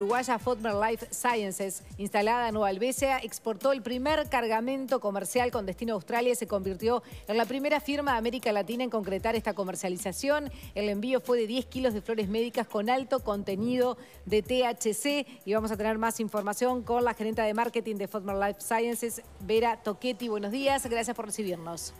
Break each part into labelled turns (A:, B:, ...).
A: uruguaya Fodmer Life Sciences, instalada en Nueva exportó el primer cargamento comercial con destino a Australia y se convirtió en la primera firma de América Latina en concretar esta comercialización. El envío fue de 10 kilos de flores médicas con alto contenido de THC y vamos a tener más información con la gerente de marketing de Fodmer Life Sciences, Vera Toquetti. Buenos días, gracias por recibirnos.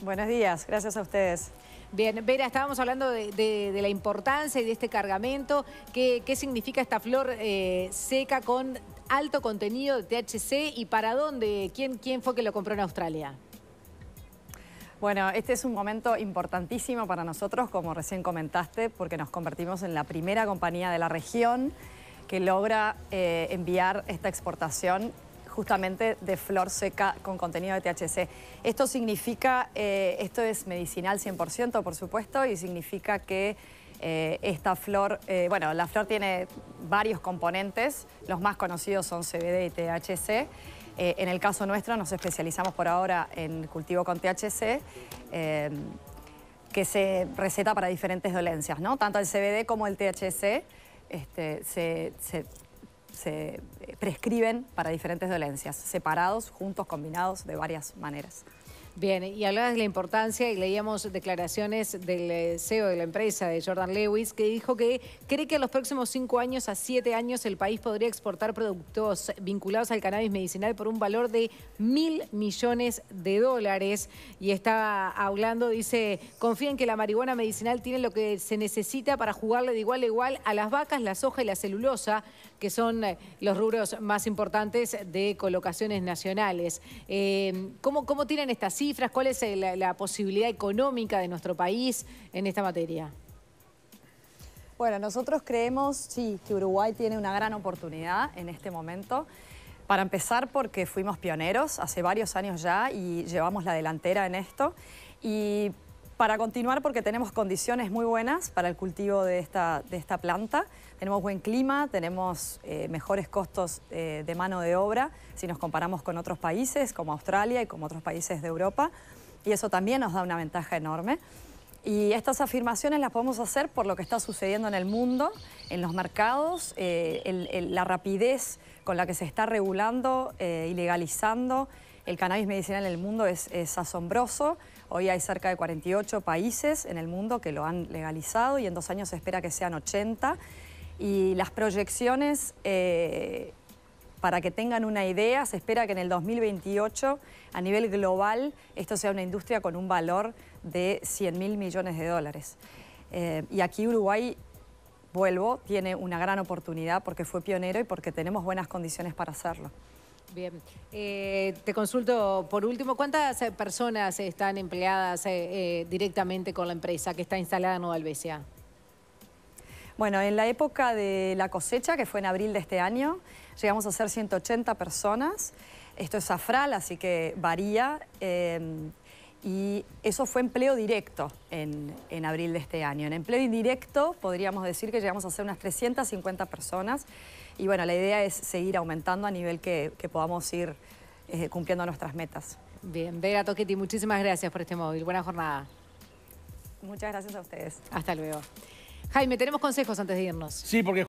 A: Buenos días, gracias a ustedes. Bien, Vera, estábamos hablando de, la importancia y de este cargamento. ¿Qué, significa esta flor eh, seca con alto contenido de THC y para dónde? ¿Quién, fue que lo compró en Australia?
B: Bueno, este es un momento importantísimo para nosotros, como recién comentaste, porque nos convertimos en la primera compañía de la región que logra eh, enviar esta exportación justamente de flor seca con contenido de THC. Esto significa, eh, esto es medicinal 100% por supuesto y significa que eh, esta flor, eh, bueno, la flor tiene varios componentes, los más conocidos son CBD y THC. en el caso nuestro nos especializamos por ahora en cultivo con THC que se receta para diferentes dolencias, ¿no? Tanto el CBD como el THC este, se, se, se eh, prescriben para diferentes dolencias, separados, juntos,
A: combinados, de varias maneras. Bien, y hablabas de la importancia y leíamos declaraciones del eh, CEO de la empresa, de Jordan Lewis, que dijo que cree que en los próximos cinco años a siete años el país podría exportar productos vinculados al cannabis medicinal por un valor de mil millones de dólares. Y estaba hablando, dice, confía en que la marihuana medicinal tiene lo que se necesita para jugarle de igual a igual a las vacas, la soja y la celulosa, que son eh, los rubros más importantes de colocaciones nacionales. Eh, ¿cómo, ¿Cómo tienen estas cifras? ¿Cuál es eh, la, posibilidad económica de nuestro país en esta materia?
B: Bueno, nosotros creemos, sí, que Uruguay tiene una gran oportunidad en este momento. Para empezar, porque fuimos pioneros hace varios años ya y llevamos la delantera en esto. Y para continuar porque tenemos condiciones muy buenas para el cultivo de esta, de esta planta. Tenemos buen clima, tenemos eh, mejores costos eh, de mano de obra si nos comparamos con otros países como Australia y como otros países de Europa. Y eso también nos da una ventaja enorme. Y estas afirmaciones las podemos hacer por lo que está sucediendo en el mundo, en los mercados, eh, la rapidez con la que se está regulando y legalizando el cannabis medicinal en el mundo es, asombroso. Hoy hay cerca de 48 países en el mundo que lo han legalizado y en dos años se espera que sean 80. Y las proyecciones, eh, para que tengan una idea, se espera que en el 2028 a nivel global esto sea una industria con un valor de 100 mil millones de dólares. Eh, y aquí Uruguay vuelvo, tiene una gran oportunidad porque fue pionero y porque tenemos buenas condiciones para hacerlo.
A: Bien. Eh, te consulto por último, ¿cuántas eh, personas están empleadas eh, directamente con la empresa que está instalada en Nueva
B: Bueno, en la época de la cosecha, que fue en abril de este año, llegamos a ser 180 personas. Esto es afral, así que varía. Em, y eso fue empleo directo en, en abril de este año. En empleo indirecto podríamos decir que llegamos a ser unas 350 personas y bueno, la idea es seguir aumentando a nivel que, podamos ir eh, cumpliendo
A: nuestras metas. Bien, Vera Toquetti, muchísimas gracias por este móvil. Buena jornada.
B: Muchas gracias a ustedes.
A: Hasta luego. Jaime, tenemos consejos antes de irnos. Sí, porque...